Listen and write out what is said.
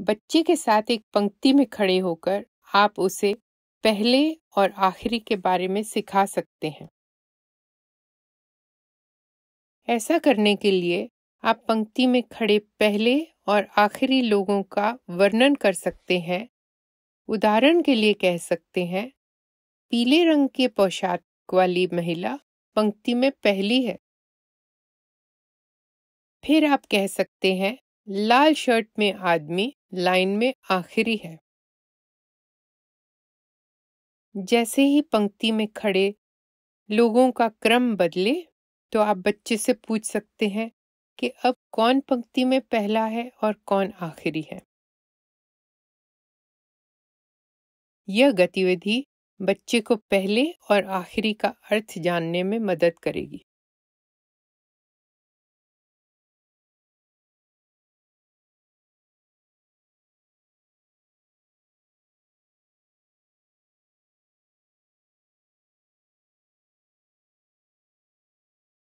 बच्चे के साथ एक पंक्ति में खड़े होकर आप उसे पहले और आखिरी के बारे में सिखा सकते हैं ऐसा करने के लिए आप पंक्ति में खड़े पहले और आखिरी लोगों का वर्णन कर सकते हैं उदाहरण के लिए कह सकते हैं पीले रंग के पोशाक वाली महिला पंक्ति में पहली है फिर आप कह सकते हैं लाल शर्ट में आदमी लाइन में आखिरी है जैसे ही पंक्ति में खड़े लोगों का क्रम बदले तो आप बच्चे से पूछ सकते हैं कि अब कौन पंक्ति में पहला है और कौन आखिरी है यह गतिविधि बच्चे को पहले और आखिरी का अर्थ जानने में मदद करेगी